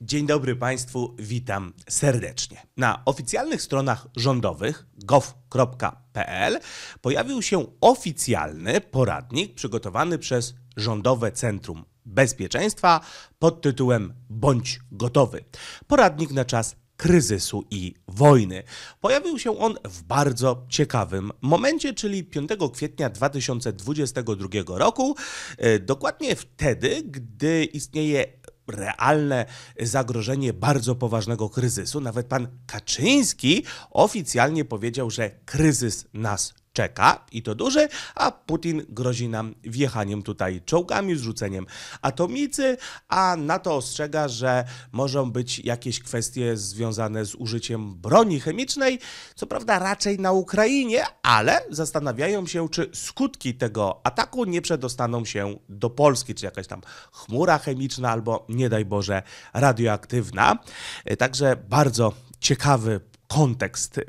Dzień dobry Państwu, witam serdecznie. Na oficjalnych stronach rządowych gov.pl pojawił się oficjalny poradnik przygotowany przez Rządowe Centrum Bezpieczeństwa pod tytułem Bądź gotowy. Poradnik na czas kryzysu i wojny. Pojawił się on w bardzo ciekawym momencie, czyli 5 kwietnia 2022 roku, e, dokładnie wtedy, gdy istnieje realne zagrożenie bardzo poważnego kryzysu. Nawet pan Kaczyński oficjalnie powiedział, że kryzys nas czeka i to duży, a Putin grozi nam wjechaniem tutaj czołgami, zrzuceniem atomicy, a NATO ostrzega, że mogą być jakieś kwestie związane z użyciem broni chemicznej, co prawda raczej na Ukrainie, ale zastanawiają się, czy skutki tego ataku nie przedostaną się do Polski, czy jakaś tam chmura chemiczna albo nie daj Boże radioaktywna. Także bardzo ciekawy kontekst y,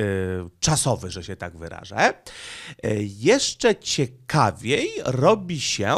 czasowy, że się tak wyrażę. Y, jeszcze ciekawiej robi się,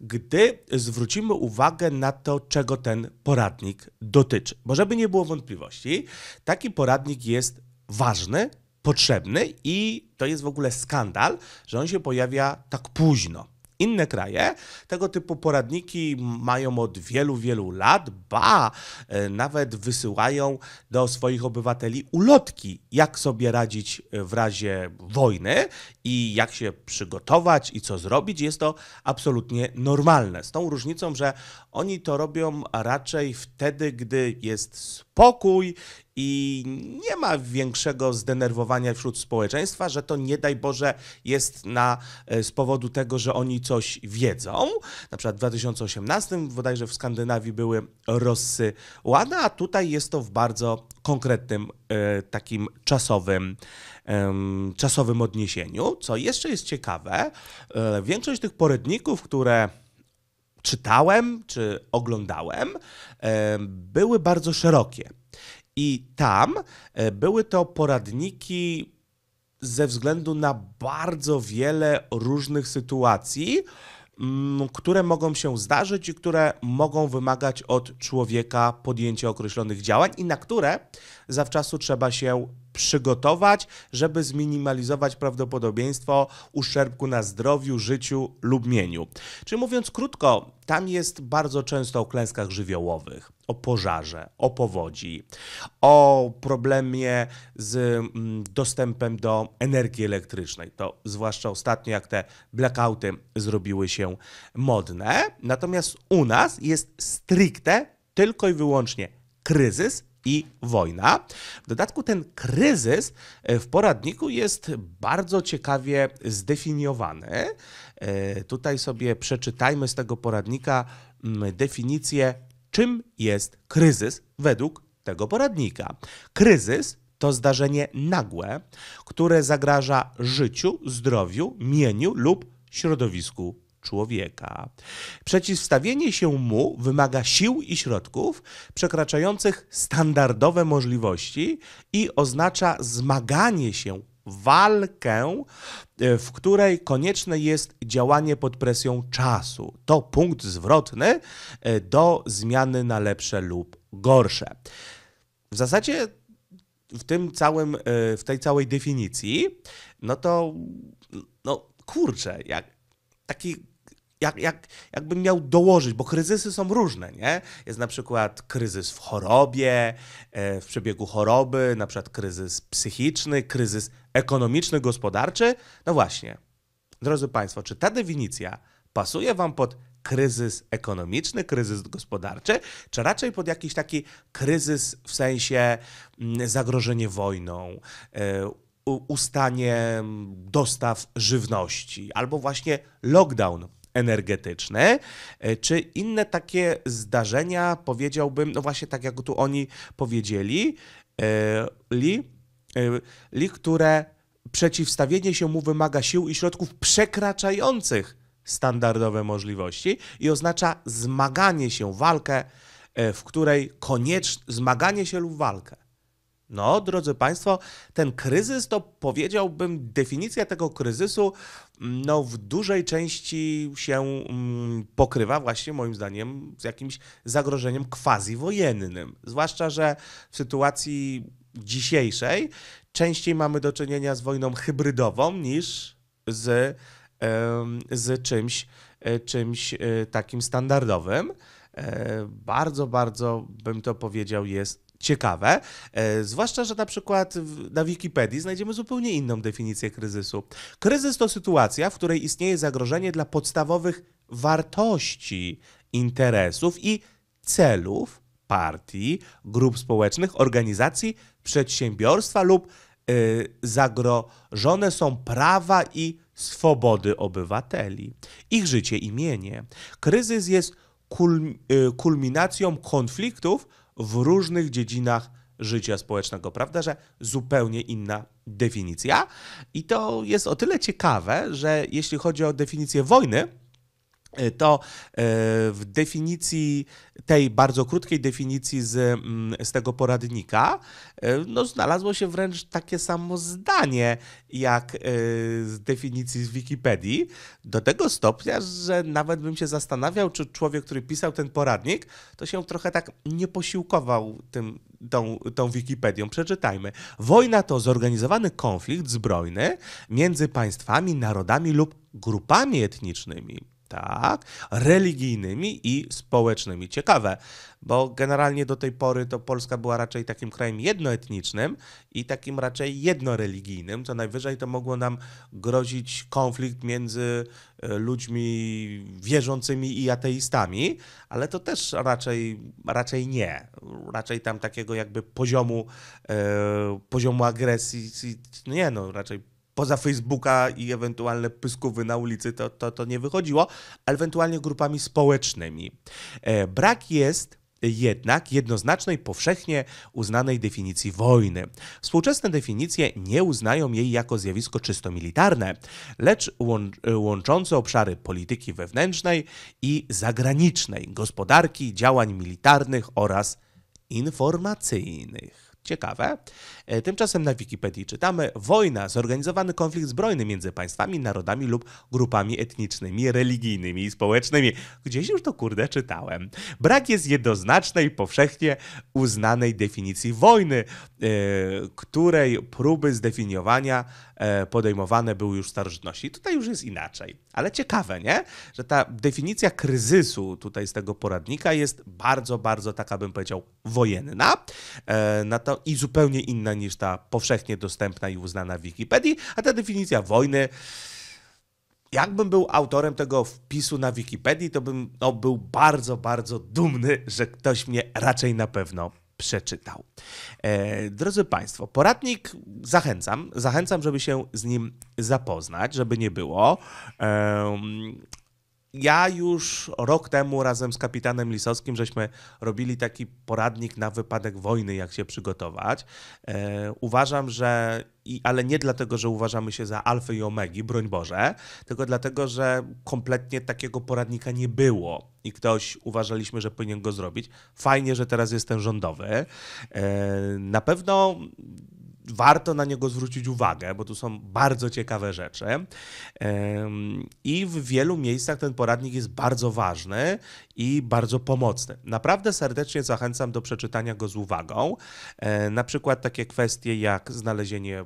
gdy zwrócimy uwagę na to, czego ten poradnik dotyczy. Bo żeby nie było wątpliwości, taki poradnik jest ważny, potrzebny i to jest w ogóle skandal, że on się pojawia tak późno inne kraje. Tego typu poradniki mają od wielu, wielu lat, ba, e, nawet wysyłają do swoich obywateli ulotki, jak sobie radzić e, w razie wojny i jak się przygotować i co zrobić. Jest to absolutnie normalne. Z tą różnicą, że oni to robią raczej wtedy, gdy jest pokój i nie ma większego zdenerwowania wśród społeczeństwa, że to nie daj Boże jest na, e, z powodu tego, że oni coś wiedzą. Na przykład w 2018 bodajże w Skandynawii były rossy a tutaj jest to w bardzo konkretnym e, takim czasowym, czasowym odniesieniu. Co jeszcze jest ciekawe, e, większość tych poradników, które czytałem czy oglądałem, e, były bardzo szerokie. I tam e, były to poradniki ze względu na bardzo wiele różnych sytuacji, mm, które mogą się zdarzyć i które mogą wymagać od człowieka podjęcia określonych działań i na które zawczasu trzeba się przygotować, żeby zminimalizować prawdopodobieństwo uszczerbku na zdrowiu, życiu lub mieniu. Czyli mówiąc krótko, tam jest bardzo często o klęskach żywiołowych, o pożarze, o powodzi, o problemie z mm, dostępem do energii elektrycznej. To zwłaszcza ostatnio, jak te blackouty zrobiły się modne. Natomiast u nas jest stricte tylko i wyłącznie kryzys i wojna. W dodatku ten kryzys e, w poradniku jest bardzo ciekawie zdefiniowany. E, tutaj sobie przeczytajmy z tego poradnika mm, definicję, czym jest kryzys według tego poradnika. Kryzys to zdarzenie nagłe, które zagraża życiu, zdrowiu, mieniu lub środowisku człowieka. Przeciwstawienie się mu wymaga sił i środków przekraczających standardowe możliwości i oznacza zmaganie się, walkę, e, w której konieczne jest działanie pod presją czasu. To punkt zwrotny e, do zmiany na lepsze lub gorsze. W zasadzie w tym całym, e, w tej całej definicji, no to no kurczę, jak taki jak, jak, jakbym miał dołożyć, bo kryzysy są różne, nie? Jest na przykład kryzys w chorobie, e, w przebiegu choroby, na przykład kryzys psychiczny, kryzys ekonomiczny, gospodarczy. No właśnie, drodzy Państwo, czy ta definicja pasuje Wam pod kryzys ekonomiczny, kryzys gospodarczy, czy raczej pod jakiś taki kryzys w sensie mm, zagrożenie wojną, e, ustanie dostaw żywności albo właśnie lockdown? energetyczny, e, czy inne takie zdarzenia, powiedziałbym, no właśnie tak jak tu oni powiedzieli, e, li, e, li które przeciwstawienie się mu wymaga sił i środków przekraczających standardowe możliwości i oznacza zmaganie się, walkę, w której koniecz... zmaganie się lub walkę no, drodzy Państwo, ten kryzys to powiedziałbym, definicja tego kryzysu mm, no, w dużej części się mm, pokrywa właśnie moim zdaniem z jakimś zagrożeniem quasi-wojennym. Zwłaszcza, że w sytuacji dzisiejszej częściej mamy do czynienia z wojną hybrydową niż z, z czymś, e, czymś e, takim standardowym. E, bardzo, bardzo bym to powiedział, jest ciekawe, e, zwłaszcza, że na przykład na Wikipedii znajdziemy zupełnie inną definicję kryzysu. Kryzys to sytuacja, w której istnieje zagrożenie dla podstawowych wartości, interesów i celów partii, grup społecznych, organizacji, przedsiębiorstwa lub e, zagrożone są prawa i swobody obywateli, ich życie i mienie. Kryzys jest kul, e, kulminacją konfliktów, w różnych dziedzinach życia społecznego, prawda, że zupełnie inna definicja. I to jest o tyle ciekawe, że jeśli chodzi o definicję wojny, E, to e, w definicji, tej bardzo krótkiej definicji z, mm, z tego poradnika, e, no, znalazło się wręcz takie samo zdanie jak z definicji z Wikipedii, do tego stopnia, że nawet bym się zastanawiał, czy człowiek, który pisał ten poradnik, to się trochę tak nie posiłkował tym, tą, tą Wikipedią. Przeczytajmy. Wojna to zorganizowany konflikt zbrojny między państwami, narodami lub grupami etnicznymi tak, religijnymi i społecznymi. Ciekawe, bo generalnie do tej pory to Polska była raczej takim krajem jednoetnicznym i takim raczej jednoreligijnym. Co najwyżej to mogło nam grozić konflikt między e, ludźmi wierzącymi i ateistami, ale to też raczej, raczej nie. Raczej tam takiego jakby poziomu, e, poziomu agresji, no nie no, raczej poza Facebooka i ewentualne pyskówy na ulicy, to, to, to nie wychodziło, ewentualnie grupami społecznymi. E, brak jest jednak jednoznacznej, powszechnie uznanej definicji wojny. Współczesne definicje nie uznają jej jako zjawisko czysto militarne, lecz łączące obszary polityki wewnętrznej i zagranicznej, gospodarki, działań militarnych oraz informacyjnych. Ciekawe. E, tymczasem na Wikipedii czytamy: Wojna, zorganizowany konflikt zbrojny między państwami, narodami lub grupami etnicznymi, religijnymi i społecznymi. Gdzieś już to kurde czytałem. Brak jest jednoznacznej, powszechnie uznanej definicji wojny, e, której próby zdefiniowania e, podejmowane były już w starożytności. Tutaj już jest inaczej. Ale ciekawe, nie? Że ta definicja kryzysu tutaj z tego poradnika jest bardzo, bardzo taka bym powiedział wojenna na to i zupełnie inna niż ta powszechnie dostępna i uznana w Wikipedii, a ta definicja wojny Jakbym był autorem tego wpisu na Wikipedii, to bym no, był bardzo, bardzo dumny, że ktoś mnie raczej na pewno przeczytał. E, drodzy Państwo, poradnik zachęcam, zachęcam, żeby się z nim zapoznać, żeby nie było. E, ja już rok temu razem z kapitanem Lisowskim żeśmy robili taki poradnik na wypadek wojny, jak się przygotować. E, uważam, że i, ale nie dlatego, że uważamy się za alfy i omegi, broń Boże, tylko dlatego, że kompletnie takiego poradnika nie było i ktoś uważaliśmy, że powinien go zrobić. Fajnie, że teraz jest ten rządowy. E, na pewno warto na niego zwrócić uwagę, bo tu są bardzo ciekawe rzeczy. I w wielu miejscach ten poradnik jest bardzo ważny i bardzo pomocny. Naprawdę serdecznie zachęcam do przeczytania go z uwagą. E, na przykład takie kwestie jak znalezienie,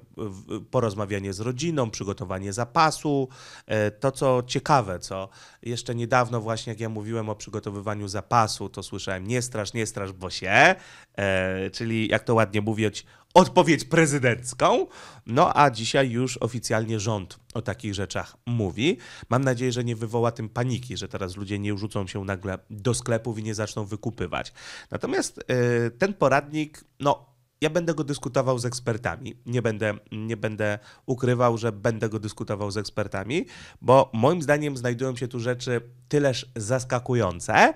porozmawianie z rodziną, przygotowanie zapasu. E, to, co ciekawe, co jeszcze niedawno, właśnie jak ja mówiłem o przygotowywaniu zapasu, to słyszałem nie strasz, nie strasz, bo się, e, czyli jak to ładnie mówić, odpowiedź prezydencką. No a dzisiaj już oficjalnie rząd o takich rzeczach mówi. Mam nadzieję, że nie wywoła tym paniki, że teraz ludzie nie rzucą się nagle do sklepów i nie zaczną wykupywać. Natomiast yy, ten poradnik, no ja będę go dyskutował z ekspertami. Nie będę, nie będę ukrywał, że będę go dyskutował z ekspertami, bo moim zdaniem znajdują się tu rzeczy tyleż zaskakujące,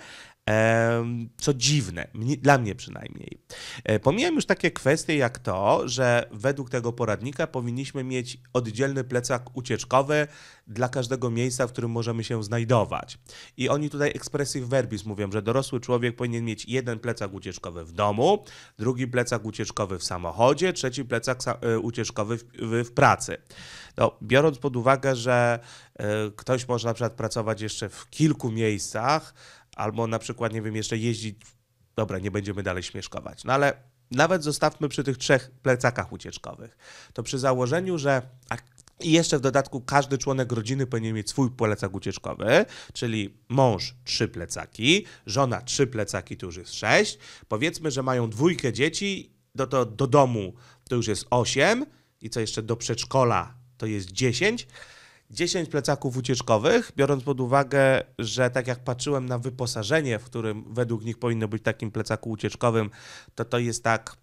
co dziwne, dla mnie przynajmniej. E, pomijam już takie kwestie jak to, że według tego poradnika powinniśmy mieć oddzielny plecak ucieczkowy dla każdego miejsca, w którym możemy się znajdować. I oni tutaj expressive verbis mówią, że dorosły człowiek powinien mieć jeden plecak ucieczkowy w domu, drugi plecak ucieczkowy w samochodzie, trzeci plecak e, ucieczkowy w, w, pracy. No, biorąc pod uwagę, że e, ktoś może na przykład pracować jeszcze w kilku miejscach, albo na przykład, nie wiem, jeszcze jeździć, dobra, nie będziemy dalej śmieszkować. No ale nawet zostawmy przy tych trzech plecakach ucieczkowych. To przy założeniu, że i jeszcze w dodatku każdy członek rodziny powinien mieć swój plecak ucieczkowy, czyli mąż trzy plecaki, żona trzy plecaki, to już jest sześć. Powiedzmy, że mają dwójkę dzieci, do, no to do domu to już jest osiem i co jeszcze do przedszkola to jest dziesięć. 10 plecaków ucieczkowych, biorąc pod uwagę, że tak jak patrzyłem na wyposażenie, w którym według nich powinno być takim plecaku ucieczkowym, to to jest tak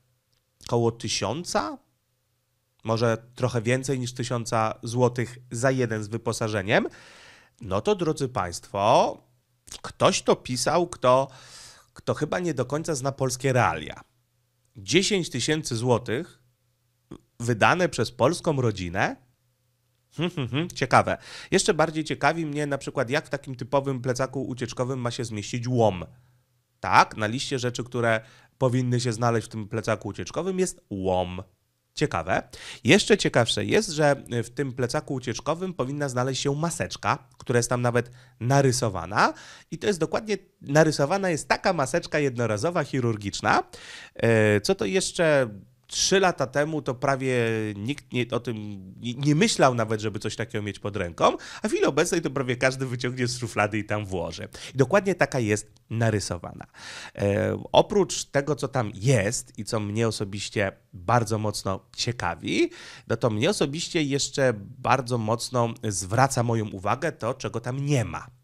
około tysiąca, może trochę więcej niż tysiąca złotych za jeden z wyposażeniem. No to drodzy Państwo, ktoś to pisał, kto, kto chyba nie do końca zna polskie realia. 10 tysięcy złotych wydane przez polską rodzinę Hmm, hmm, hmm. ciekawe. Jeszcze bardziej ciekawi mnie na przykład, jak w takim typowym plecaku ucieczkowym ma się zmieścić łom. Tak, na liście rzeczy, które powinny się znaleźć w tym plecaku ucieczkowym jest łom. Ciekawe. Jeszcze ciekawsze jest, że w tym plecaku ucieczkowym powinna znaleźć się maseczka, która jest tam nawet narysowana. I to jest dokładnie narysowana jest taka maseczka jednorazowa, chirurgiczna. E, co to jeszcze trzy lata temu to prawie nikt nie, o tym nie, nie, myślał nawet, żeby coś takiego mieć pod ręką, a w chwili obecnej to prawie każdy wyciągnie z szuflady i tam włoży. I dokładnie taka jest narysowana. E, oprócz tego, co tam jest i co mnie osobiście bardzo mocno ciekawi, no to mnie osobiście jeszcze bardzo mocno zwraca moją uwagę to, czego tam nie ma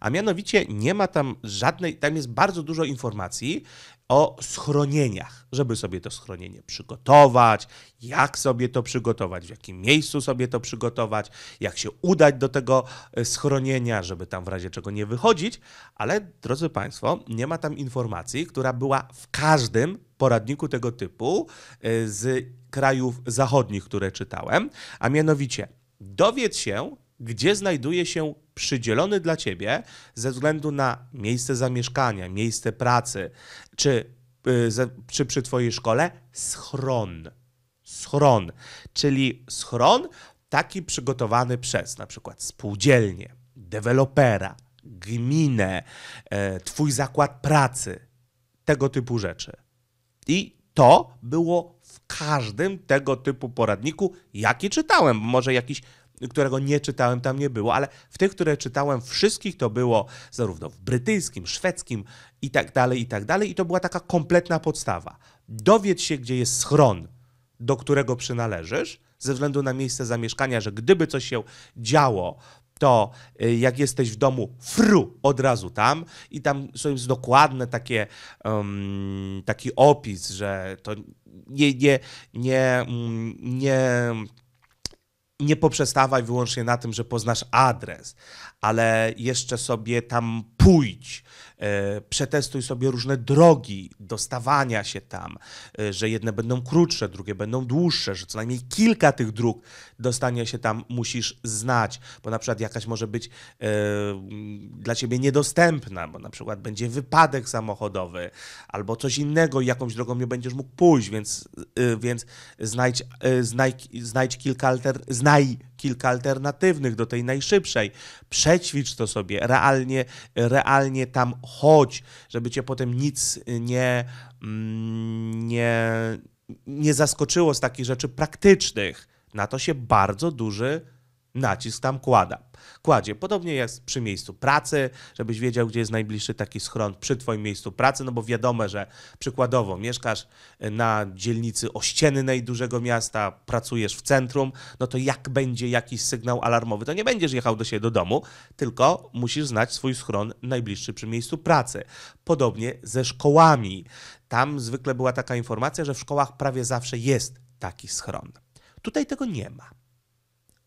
a mianowicie nie ma tam żadnej, tam jest bardzo dużo informacji o schronieniach, żeby sobie to schronienie przygotować, jak sobie to przygotować, w jakim miejscu sobie to przygotować, jak się udać do tego e, schronienia, żeby tam w razie czego nie wychodzić, ale drodzy Państwo, nie ma tam informacji, która była w każdym poradniku tego typu e, z krajów zachodnich, które czytałem, a mianowicie dowiedz się, gdzie znajduje się przydzielony dla ciebie ze względu na miejsce zamieszkania, miejsce pracy, czy, y, czy przy twojej szkole schron. Schron, czyli schron taki przygotowany przez na przykład spółdzielnię, dewelopera, gminę, e, twój zakład pracy, tego typu rzeczy. I to było każdym tego typu poradniku, jaki czytałem. Może jakiś którego nie czytałem, tam nie było, ale w tych, które czytałem, wszystkich to było zarówno w brytyjskim, szwedzkim i tak dalej, i tak dalej. I to była taka kompletna podstawa. Dowiedz się, gdzie jest schron, do którego przynależysz, ze względu na miejsce zamieszkania, że gdyby coś się działo to y, jak jesteś w domu, fru od razu tam i tam jest dokładne takie, um, taki opis, że to nie, nie, nie, mm, nie nie poprzestawaj wyłącznie na tym, że poznasz adres, ale jeszcze sobie tam pójdź, e, przetestuj sobie różne drogi dostawania się tam, e, że jedne będą krótsze, drugie będą dłuższe, że co najmniej kilka tych dróg dostania się tam musisz znać, bo na przykład jakaś może być e, dla ciebie niedostępna, bo na przykład będzie wypadek samochodowy albo coś innego, jakąś drogą nie będziesz mógł pójść, więc, więc znajdź, znajdź, znajdź kilka alter, znaj kilka alternatywnych do tej najszybszej. Przećwicz to sobie, realnie, realnie tam chodź, żeby cię potem nic nie, mm, nie, nie zaskoczyło z takich rzeczy praktycznych. Na to się bardzo duży nacisk tam kłada. Kładzie. Podobnie jest przy miejscu pracy, żebyś wiedział, gdzie jest najbliższy taki schron przy twoim miejscu pracy, no bo wiadomo, że przykładowo mieszkasz y, na dzielnicy ościennej dużego miasta, pracujesz w centrum, no to jak będzie jakiś sygnał alarmowy, to nie będziesz jechał do siebie do domu, tylko musisz znać swój schron najbliższy przy miejscu pracy. Podobnie ze szkołami. Tam zwykle była taka informacja, że w szkołach prawie zawsze jest taki schron. Tutaj tego nie ma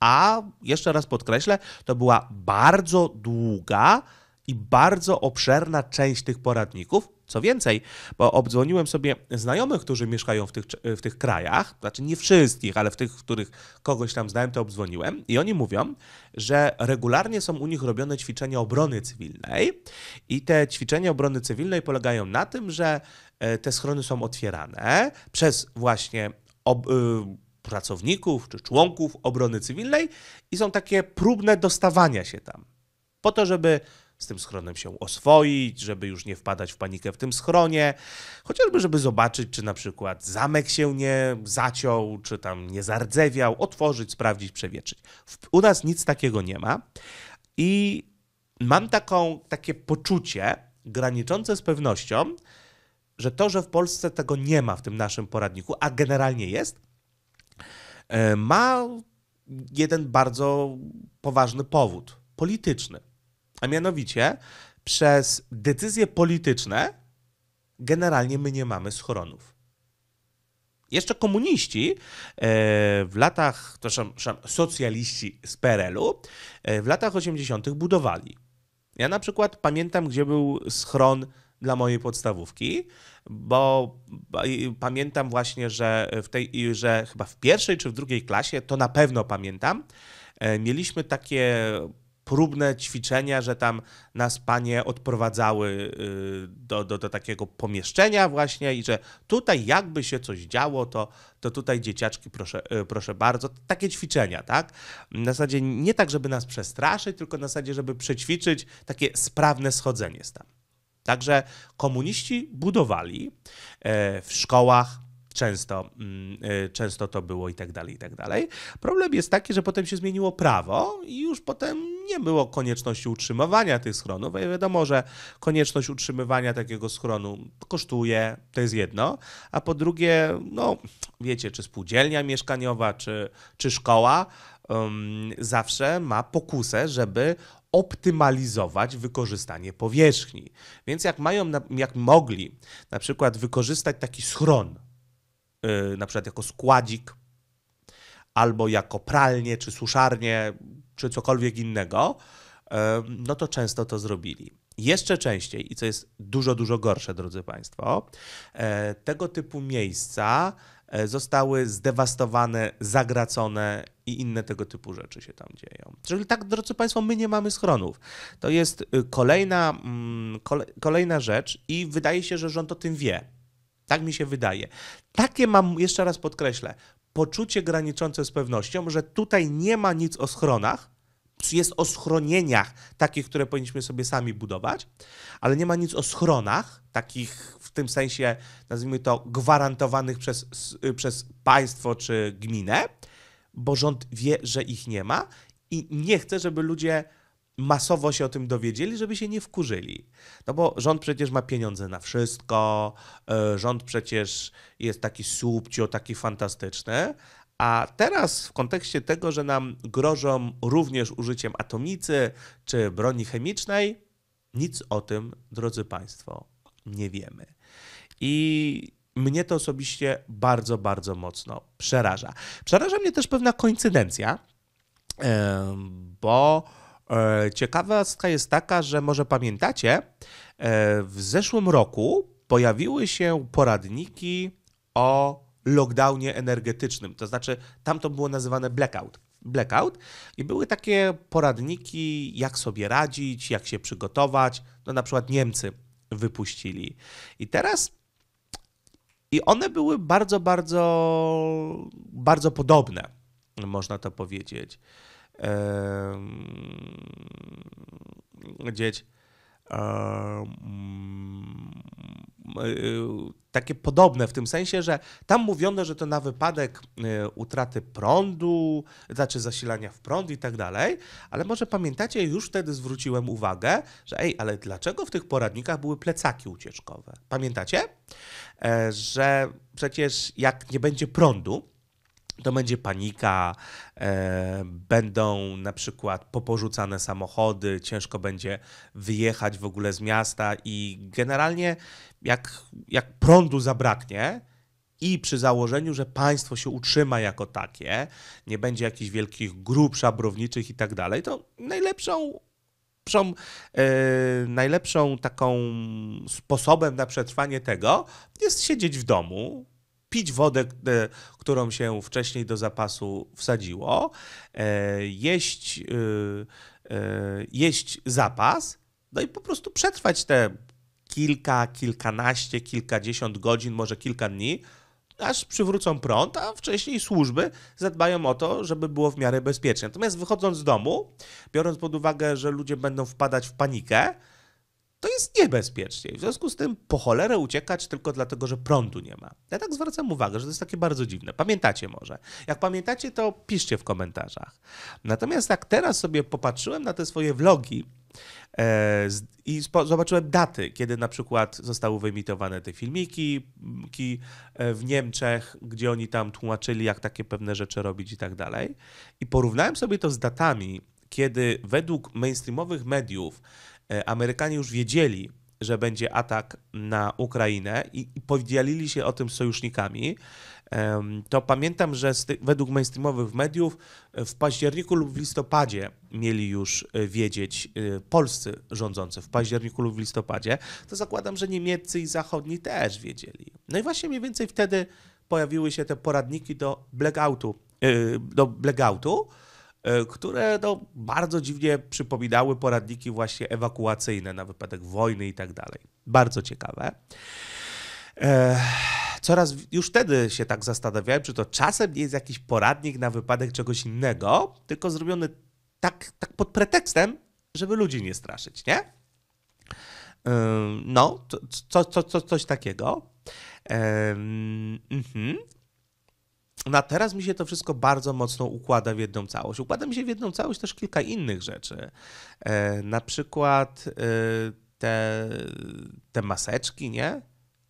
a jeszcze raz podkreślę, to była bardzo długa i bardzo obszerna część tych poradników. Co więcej, bo obdzwoniłem sobie znajomych, którzy mieszkają w tych, w tych krajach, znaczy nie wszystkich, ale w tych, w których kogoś tam znałem, to obdzwoniłem, i oni mówią, że regularnie są u nich robione ćwiczenia obrony cywilnej. I te ćwiczenia obrony cywilnej polegają na tym, że e, te schrony są otwierane przez właśnie ob, y, pracowników czy członków obrony cywilnej i są takie próbne dostawania się tam. Po to, żeby z tym schronem się oswoić, żeby już nie wpadać w panikę w tym schronie, chociażby żeby zobaczyć, czy na przykład zamek się nie zaciął, czy tam nie zardzewiał, otworzyć, sprawdzić, przewietrzyć. U nas nic takiego nie ma i mam taką, takie poczucie graniczące z pewnością, że to, że w Polsce tego nie ma w tym naszym poradniku, a generalnie jest, E, ma jeden bardzo poważny powód polityczny. A mianowicie przez decyzje polityczne generalnie my nie mamy schronów. Jeszcze komuniści e, w latach, przepraszam, socjaliści z PRL-u e, w latach 80. budowali. Ja na przykład pamiętam, gdzie był schron dla mojej podstawówki, bo pamiętam właśnie, że w tej, że chyba w pierwszej czy w drugiej klasie, to na pewno pamiętam, e, mieliśmy takie próbne ćwiczenia, że tam nas panie odprowadzały y, do, do, do, takiego pomieszczenia właśnie i że tutaj jakby się coś działo, to, to tutaj dzieciaczki proszę, y, proszę bardzo, takie ćwiczenia, tak? Na zasadzie nie tak, żeby nas przestraszyć, tylko na zasadzie, żeby przećwiczyć takie sprawne schodzenie z tam. Także komuniści budowali e, w szkołach, często, mm, e, często to było i tak dalej, i tak dalej. Problem jest taki, że potem się zmieniło prawo i już potem nie było konieczności utrzymywania tych schronów. E, wiadomo, że konieczność utrzymywania takiego schronu kosztuje, to jest jedno, a po drugie, no wiecie, czy spółdzielnia mieszkaniowa, czy, czy szkoła, um, zawsze ma pokusę, żeby optymalizować wykorzystanie powierzchni. Więc jak mają, jak mogli na przykład wykorzystać taki schron, y, na przykład jako składzik, albo jako pralnię, czy suszarnię, czy cokolwiek innego, y, no to często to zrobili. Jeszcze częściej, i co jest dużo, dużo gorsze, drodzy Państwo, y, tego typu miejsca E, zostały zdewastowane, zagracone i inne tego typu rzeczy się tam dzieją. Czyli tak, drodzy Państwo, my nie mamy schronów. To jest y, kolejna, mm, kolejna rzecz i wydaje się, że rząd o tym wie. Tak mi się wydaje. Takie mam, jeszcze raz podkreślę, poczucie graniczące z pewnością, że tutaj nie ma nic o schronach, jest o schronieniach, takich, które powinniśmy sobie sami budować, ale nie ma nic o schronach, takich tym sensie, nazwijmy to, gwarantowanych przez, y, przez państwo czy gminę, bo rząd wie, że ich nie ma i nie chce, żeby ludzie masowo się o tym dowiedzieli, żeby się nie wkurzyli. No bo rząd przecież ma pieniądze na wszystko, y, rząd przecież jest taki subcio, taki fantastyczny, a teraz w kontekście tego, że nam grożą również użyciem atomicy czy broni chemicznej, nic o tym, drodzy Państwo, nie wiemy i mnie to osobiście bardzo, bardzo mocno przeraża. Przeraża mnie też pewna koincydencja, bo e, ciekawostka jest taka, że może pamiętacie, e, w zeszłym roku pojawiły się poradniki o lockdownie energetycznym, to znaczy tam to było nazywane blackout. Blackout i były takie poradniki, jak sobie radzić, jak się przygotować. No, na przykład Niemcy wypuścili. I teraz i one były bardzo, bardzo, bardzo podobne, można to powiedzieć. Dzieć. E, mm, e, takie podobne w tym sensie, że tam mówiono, że to na wypadek e, utraty prądu, znaczy zasilania w prąd i tak dalej, ale może pamiętacie, już wtedy zwróciłem uwagę, że ej, ale dlaczego w tych poradnikach były plecaki ucieczkowe? Pamiętacie? Że przecież jak nie będzie prądu, to będzie panika, e, będą na przykład poporzucane samochody, ciężko będzie wyjechać w ogóle z miasta i generalnie jak, jak prądu zabraknie, i przy założeniu, że państwo się utrzyma jako takie, nie będzie jakichś wielkich grup szabrowniczych i tak dalej, to najlepszą, najlepszą, yy, e, najlepszą taką sposobem na przetrwanie tego jest siedzieć w domu, pić wodę, e, którą się wcześniej do zapasu wsadziło, e, jeść, e, jeść zapas, no i po prostu przetrwać te kilka, kilkanaście, kilkadziesiąt godzin, może kilka dni, aż przywrócą prąd, a wcześniej służby zadbają o to, żeby było w miarę bezpiecznie. Natomiast wychodząc z domu, biorąc pod uwagę, że ludzie będą wpadać w panikę, to jest niebezpiecznie. W związku z tym po cholerę uciekać tylko dlatego, że prądu nie ma. Ja tak zwracam uwagę, że to jest takie bardzo dziwne. Pamiętacie może. Jak pamiętacie, to piszcie w komentarzach. Natomiast tak teraz sobie popatrzyłem na te swoje vlogi, e, i zobaczyłem daty, kiedy na przykład zostały wyemitowane te filmiki mm, e, w Niemczech, gdzie oni tam tłumaczyli, jak takie pewne rzeczy robić i tak dalej. I porównałem sobie to z datami, kiedy według mainstreamowych mediów E, Amerykanie już wiedzieli, że będzie atak na Ukrainę i, i podzielili się o tym z sojusznikami, to pamiętam, że według mainstreamowych mediów e, w październiku lub w listopadzie mieli już e, wiedzieć polscy rządzący, w październiku lub w listopadzie, to zakładam, że niemieccy i zachodni też wiedzieli. No i właśnie mniej więcej wtedy pojawiły się te poradniki do blackoutu, do blackoutu E, które no, bardzo dziwnie przypominały poradniki właśnie ewakuacyjne na wypadek wojny i tak dalej. Bardzo ciekawe. E, coraz już wtedy się tak zastanawiałem, czy to czasem nie jest jakiś poradnik na wypadek czegoś innego, tylko zrobiony tak, tak pod pretekstem, żeby ludzi nie straszyć, nie? E, no, co, coś takiego. Um, mm -hmm. No teraz mi się to wszystko bardzo mocno układa w jedną całość. Układa mi się w jedną całość też kilka innych rzeczy. E, na przykład e, te, te maseczki, nie?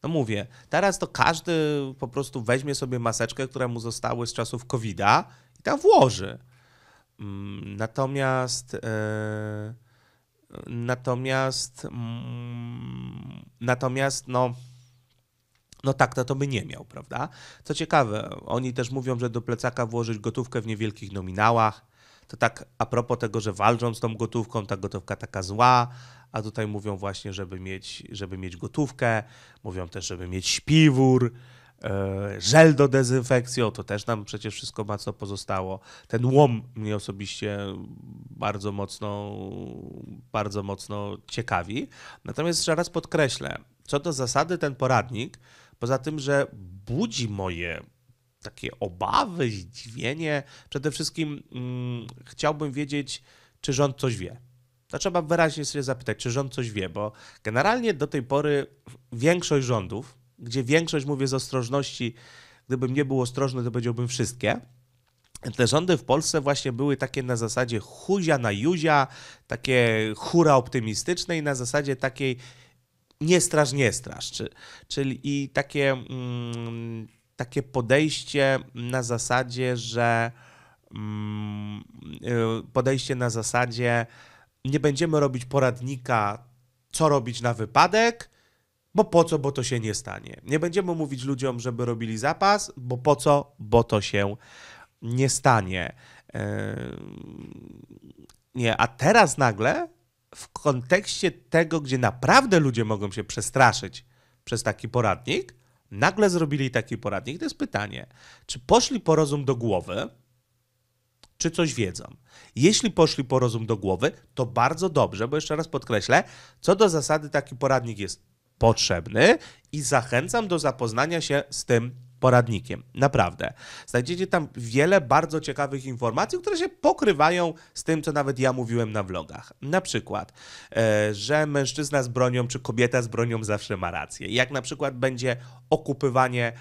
No mówię, teraz to każdy po prostu weźmie sobie maseczkę, która mu zostały z czasów COVID-a i tam włoży. Mm, natomiast e, natomiast mm, natomiast no no tak, no to by nie miał, prawda? Co ciekawe, oni też mówią, że do plecaka włożyć gotówkę w niewielkich nominałach. To tak a propos tego, że walczą z tą gotówką, ta gotówka taka zła, a tutaj mówią właśnie, żeby mieć, żeby mieć gotówkę, mówią też, żeby mieć śpiwór, e, żel do dezynfekcji, o, to też nam przecież wszystko mocno pozostało. Ten łom mnie osobiście bardzo mocno, bardzo mocno ciekawi. Natomiast jeszcze raz podkreślę, co do zasady ten poradnik, Poza tym, że budzi moje takie obawy, zdziwienie. Przede wszystkim mm, chciałbym wiedzieć, czy rząd coś wie. To trzeba wyraźnie sobie zapytać, czy rząd coś wie, bo generalnie do tej pory większość rządów, gdzie większość mówię z ostrożności, gdybym nie był ostrożny, to powiedziałbym wszystkie. Te rządy w Polsce właśnie były takie na zasadzie huzia na juzia, takie hura optymistyczne i na zasadzie takiej nie straż, nie straż. Czy, czyli i takie, mm, takie podejście na zasadzie, że mm, y, podejście na zasadzie nie będziemy robić poradnika, co robić na wypadek, bo po co, bo to się nie stanie. Nie będziemy mówić ludziom, żeby robili zapas, bo po co, bo to się nie stanie. Yy, nie, a teraz nagle w kontekście tego, gdzie naprawdę ludzie mogą się przestraszyć przez taki poradnik, nagle zrobili taki poradnik, to jest pytanie, czy poszli po rozum do głowy, czy coś wiedzą? Jeśli poszli po rozum do głowy, to bardzo dobrze, bo jeszcze raz podkreślę, co do zasady taki poradnik jest potrzebny i zachęcam do zapoznania się z tym poradnikiem. Naprawdę. Znajdziecie tam wiele bardzo ciekawych informacji, które się pokrywają z tym, co nawet ja mówiłem na vlogach. Na przykład, e, że mężczyzna z bronią czy kobieta z bronią zawsze ma rację. Jak na przykład będzie okupywanie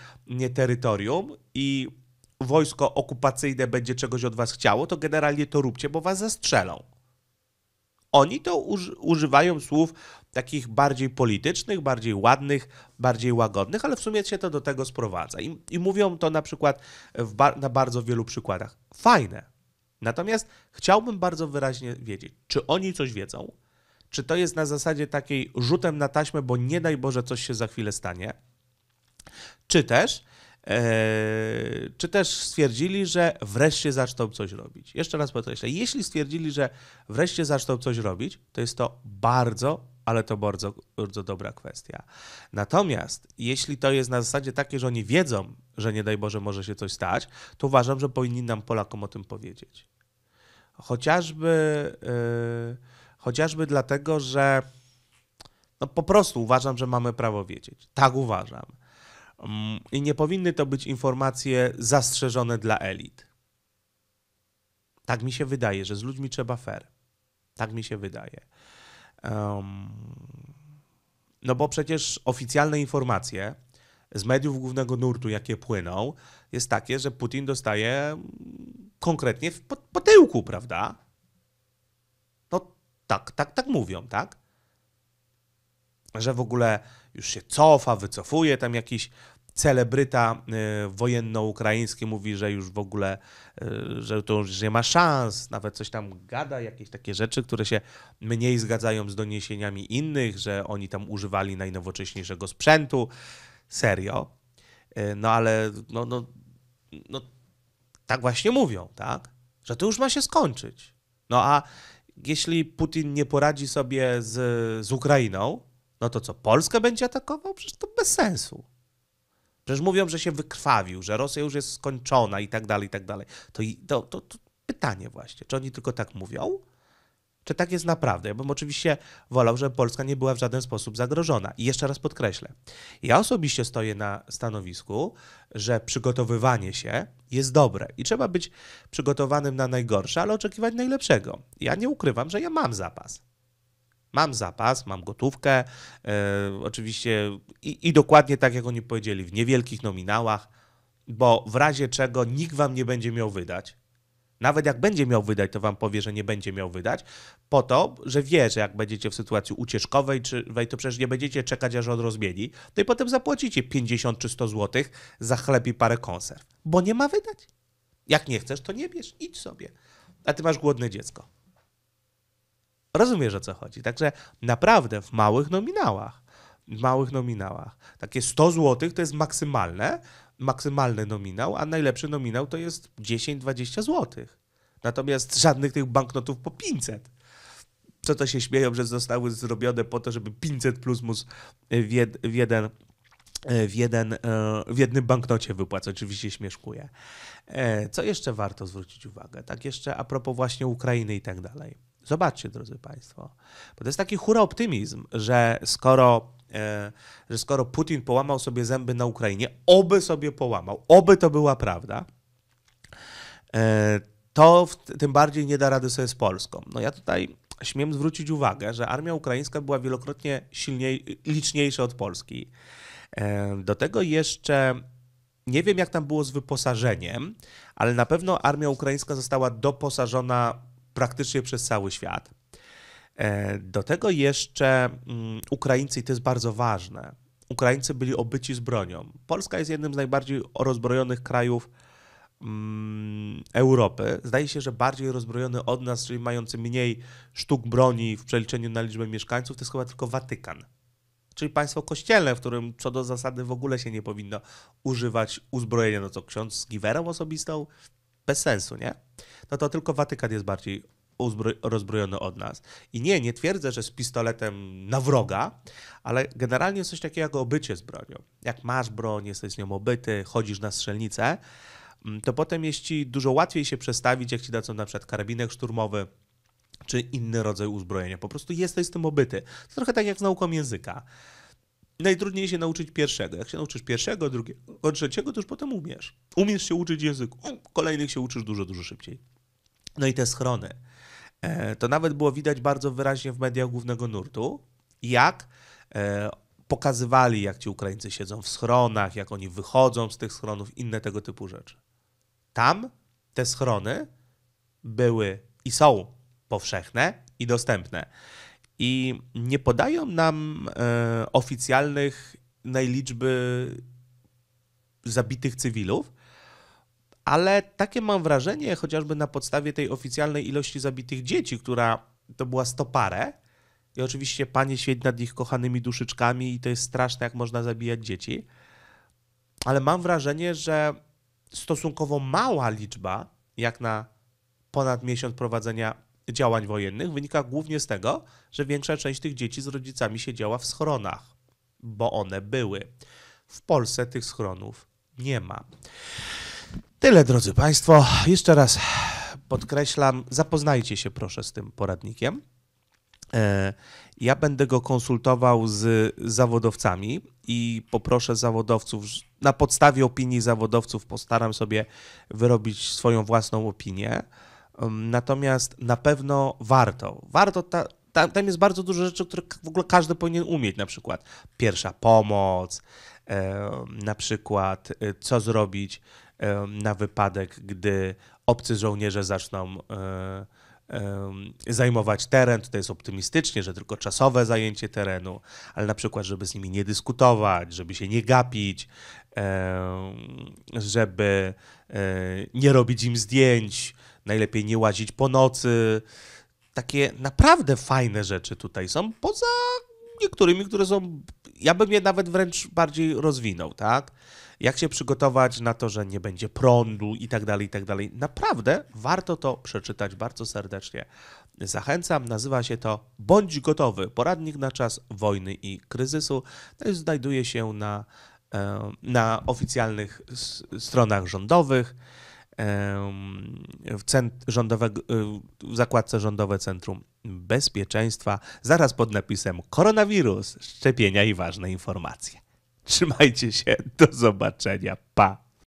terytorium i wojsko okupacyjne będzie czegoś od was chciało, to generalnie to róbcie, bo was zastrzelą. Oni to używają słów takich bardziej politycznych, bardziej ładnych, bardziej łagodnych, ale w sumie się to do tego sprowadza. I, i mówią to na przykład bar na bardzo wielu przykładach. Fajne. Natomiast chciałbym bardzo wyraźnie wiedzieć, czy oni coś wiedzą, czy to jest na zasadzie takiej rzutem na taśmę, bo nie daj Boże coś się za chwilę stanie, czy też, e, czy też stwierdzili, że wreszcie zaczną coś robić. Jeszcze raz podkreślę, jeśli stwierdzili, że wreszcie zaczną coś robić, to jest to bardzo, ale to bardzo, bardzo dobra kwestia. Natomiast jeśli to jest na zasadzie takie, że oni wiedzą, że nie daj Boże może się coś stać, to uważam, że powinni nam Polakom o tym powiedzieć. Chociażby, yy, chociażby dlatego, że no po prostu uważam, że mamy prawo wiedzieć. Tak uważam. Mm, I nie powinny to być informacje zastrzeżone dla elit. Tak mi się wydaje, że z ludźmi trzeba fair. Tak mi się wydaje no bo przecież oficjalne informacje z mediów głównego nurtu, jakie płyną, jest takie, że Putin dostaje konkretnie w, po, po tyłku, prawda? No tak, tak, tak mówią, tak? Że w ogóle już się cofa, wycofuje tam jakiś celebryta y, wojenno-ukraiński mówi, że już w ogóle, y, że to już nie ma szans, nawet coś tam gada, jakieś takie rzeczy, które się mniej zgadzają z doniesieniami innych, że oni tam używali najnowocześniejszego sprzętu. Serio. Y, no ale no, no, no tak właśnie mówią, tak? Że to już ma się skończyć. No a jeśli Putin nie poradzi sobie z, z Ukrainą, no to co, Polskę będzie atakował? Przecież to bez sensu. Przecież mówią, że się wykrwawił, że Rosja już jest skończona i tak dalej, i tak dalej. To, to, to, to pytanie właśnie, czy oni tylko tak mówią? Czy tak jest naprawdę? Ja bym oczywiście wolał, żeby Polska nie była w żaden sposób zagrożona. I jeszcze raz podkreślę, ja osobiście stoję na stanowisku, że przygotowywanie się jest dobre i trzeba być przygotowanym na najgorsze, ale oczekiwać najlepszego. Ja nie ukrywam, że ja mam zapas. Mam zapas, mam gotówkę, e, oczywiście i, i dokładnie tak, jak oni powiedzieli, w niewielkich nominałach, bo w razie czego nikt wam nie będzie miał wydać, nawet jak będzie miał wydać, to wam powie, że nie będzie miał wydać, po to, że wie, że jak będziecie w sytuacji ucieczkowej, czy, to przecież nie będziecie czekać, aż on rozmieni, to no i potem zapłacicie 50 czy 100 zł za chleb i parę konserw, bo nie ma wydać. Jak nie chcesz, to nie bierz, idź sobie. A ty masz głodne dziecko. Rozumiesz o co chodzi. Także naprawdę w małych nominałach. W małych nominałach. Takie 100 zł to jest maksymalne, maksymalny nominał, a najlepszy nominał to jest 10-20 zł. Natomiast żadnych tych banknotów po 500 co to się śmieją, że zostały zrobione po to, żeby 500 plus mus w, jed, w jeden w, jeden, e, w jednym banknocie wypłacać. Oczywiście śmieszkuje. E, co jeszcze warto zwrócić uwagę? Tak jeszcze a propos właśnie Ukrainy i tak dalej. Zobaczcie, drodzy Państwo, bo to jest taki hura optymizm, że skoro, e, że skoro Putin połamał sobie zęby na Ukrainie, oby sobie połamał, oby to była prawda, e, to tym bardziej nie da rady sobie z Polską. No ja tutaj śmiem zwrócić uwagę, że armia ukraińska była wielokrotnie silniej, liczniejsza od Polski. E, do tego jeszcze nie wiem, jak tam było z wyposażeniem, ale na pewno armia ukraińska została doposażona praktycznie przez cały świat. E, do tego jeszcze mm, Ukraińcy, i to jest bardzo ważne, Ukraińcy byli obyci z bronią. Polska jest jednym z najbardziej rozbrojonych krajów mm, Europy. Zdaje się, że bardziej rozbrojony od nas, czyli mający mniej sztuk broni w przeliczeniu na liczbę mieszkańców, to jest chyba tylko Watykan. Czyli państwo kościelne, w którym co do zasady w ogóle się nie powinno używać uzbrojenia. No co, ksiądz z giwerą osobistą? bez sensu, nie? No to tylko Watykan jest bardziej rozbrojony od nas. I nie, nie twierdzę, że z pistoletem na wroga, ale generalnie jest coś takiego jak obycie z bronią. Jak masz broń, jesteś z nią obyty, chodzisz na strzelnicę, mm, to potem jest ci dużo łatwiej się przestawić, jak ci dadzą na przykład karabinek szturmowy, czy inny rodzaj uzbrojenia. Po prostu jesteś z tym obyty. To trochę tak jak z nauką języka. Najtrudniej się nauczyć pierwszego. Jak się nauczysz pierwszego, drugiego, trzeciego, to już potem umiesz. Umiesz się uczyć języków. Kolejnych się uczysz dużo, dużo szybciej. No i te schrony. E, to nawet było widać bardzo wyraźnie w mediach głównego nurtu, jak e, pokazywali, jak ci Ukraińcy siedzą w schronach, jak oni wychodzą z tych schronów, inne tego typu rzeczy. Tam te schrony były i są powszechne i dostępne i nie podają nam e, oficjalnych najliczby zabitych cywilów, ale takie mam wrażenie, chociażby na podstawie tej oficjalnej ilości zabitych dzieci, która to była stoparę, i oczywiście panie świeć nad ich kochanymi duszyczkami i to jest straszne, jak można zabijać dzieci. Ale mam wrażenie, że stosunkowo mała liczba, jak na ponad miesiąc prowadzenia działań wojennych wynika głównie z tego, że większa część tych dzieci z rodzicami siedziała w schronach, bo one były. W Polsce tych schronów nie ma. Tyle, drodzy Państwo. Jeszcze raz podkreślam, zapoznajcie się proszę z tym poradnikiem. E, ja będę go konsultował z zawodowcami i poproszę zawodowców, na podstawie opinii zawodowców postaram sobie wyrobić swoją własną opinię. Natomiast na pewno warto. Warto ta, tam, tam, jest bardzo dużo rzeczy, które w ogóle każdy powinien umieć, na przykład pierwsza pomoc, na przykład y, co zrobić na wypadek, gdy obcy żołnierze zaczną e, zajmować teren. Tutaj jest optymistycznie, że tylko czasowe zajęcie terenu, ale na przykład, żeby z nimi nie dyskutować, żeby się nie gapić, żeby e, nie robić im zdjęć, najlepiej nie łazić po nocy. Takie naprawdę fajne rzeczy tutaj są, poza niektórymi, które są. Ja bym je nawet wręcz bardziej rozwinął, tak? Jak się przygotować na to, że nie będzie prądu i tak dalej, i tak dalej. Naprawdę warto to przeczytać bardzo serdecznie. Zachęcam, nazywa się to Bądź gotowy. Poradnik na czas wojny i kryzysu. To jest znajduje się na, e, na oficjalnych stronach rządowych w, cent, rządowego, e, w zakładce Rządowe Centrum Bezpieczeństwa, zaraz pod napisem Koronawirus, szczepienia i ważne informacje. Trzymajcie się, do zobaczenia, pa!